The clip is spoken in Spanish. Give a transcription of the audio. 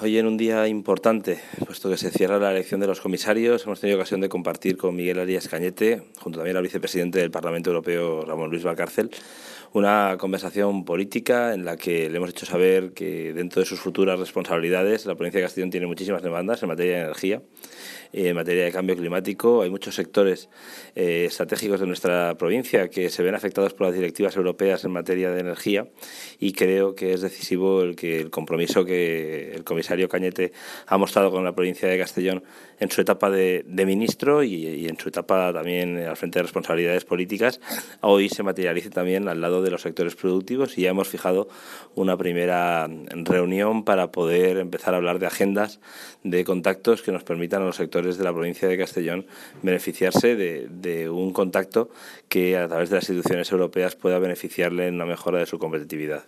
Hoy en un día importante, puesto que se cierra la elección de los comisarios, hemos tenido ocasión de compartir con Miguel Arias Cañete, junto también al vicepresidente del Parlamento Europeo, Ramón Luis Valcárcel, una conversación política en la que le hemos hecho saber que dentro de sus futuras responsabilidades la provincia de Castellón tiene muchísimas demandas en materia de energía eh, en materia de cambio climático. Hay muchos sectores eh, estratégicos de nuestra provincia que se ven afectados por las directivas europeas en materia de energía y creo que es decisivo el, que, el compromiso que el comisario Cañete ha mostrado con la provincia de Castellón en su etapa de, ministro y, en su etapa también al frente de responsabilidades políticas, hoy se materialice también al lado de los sectores productivos y ya hemos fijado una primera reunión para poder empezar a hablar de agendas, de contactos que nos permitan a los sectores desde de la provincia de Castellón beneficiarse de, de un contacto que a través de las instituciones europeas pueda beneficiarle en la mejora de su competitividad.